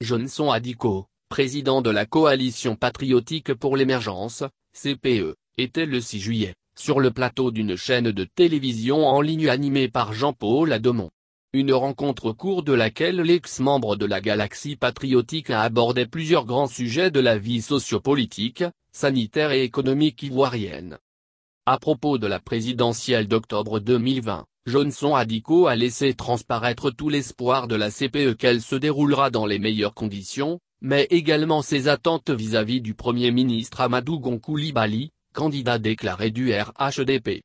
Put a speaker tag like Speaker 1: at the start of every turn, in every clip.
Speaker 1: Johnson Adico, président de la Coalition patriotique pour l'émergence, CPE, était le 6 juillet, sur le plateau d'une chaîne de télévision en ligne animée par Jean-Paul Adomont. Une rencontre au cours de laquelle l'ex-membre de la galaxie patriotique a abordé plusieurs grands sujets de la vie sociopolitique, sanitaire et économique ivoirienne. À propos de la présidentielle d'octobre 2020, Johnson Adico a laissé transparaître tout l'espoir de la CPE qu'elle se déroulera dans les meilleures conditions, mais également ses attentes vis-à-vis du Premier ministre Amadou Gonkoulibaly, candidat déclaré du RHDP.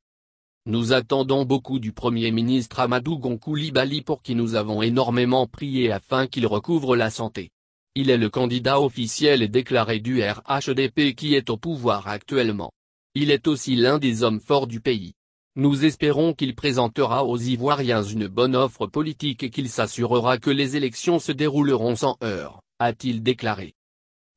Speaker 1: Nous attendons beaucoup du Premier ministre Amadou Gonkoulibaly pour qui nous avons énormément prié afin qu'il recouvre la santé. Il est le candidat officiel et déclaré du RHDP qui est au pouvoir actuellement. Il est aussi l'un des hommes forts du pays. Nous espérons qu'il présentera aux Ivoiriens une bonne offre politique et qu'il s'assurera que les élections se dérouleront sans heurts, a-t-il déclaré.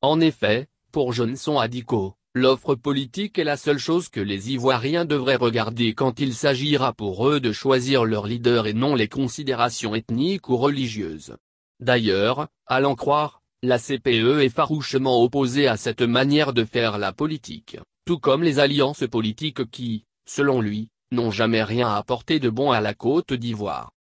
Speaker 1: En effet, pour Johnson Adiko, L'offre politique est la seule chose que les Ivoiriens devraient regarder quand il s'agira pour eux de choisir leur leader et non les considérations ethniques ou religieuses. D'ailleurs, à l'en croire, la CPE est farouchement opposée à cette manière de faire la politique, tout comme les alliances politiques qui, selon lui, n'ont jamais rien apporté de bon à la Côte d'Ivoire.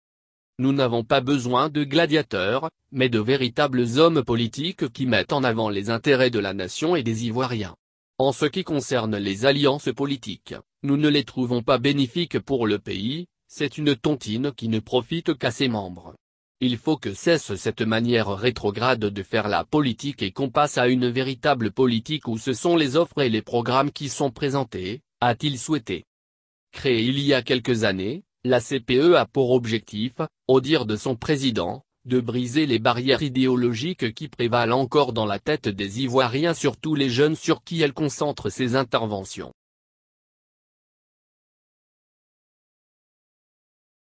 Speaker 1: Nous n'avons pas besoin de gladiateurs, mais de véritables hommes politiques qui mettent en avant les intérêts de la nation et des Ivoiriens. En ce qui concerne les alliances politiques, nous ne les trouvons pas bénéfiques pour le pays, c'est une tontine qui ne profite qu'à ses membres. Il faut que cesse cette manière rétrograde de faire la politique et qu'on passe à une véritable politique où ce sont les offres et les programmes qui sont présentés, a-t-il souhaité. Créée il y a quelques années, la CPE a pour objectif, au dire de son président, de briser les barrières idéologiques qui prévalent encore dans la tête des Ivoiriens surtout les jeunes sur qui elle concentre ses interventions.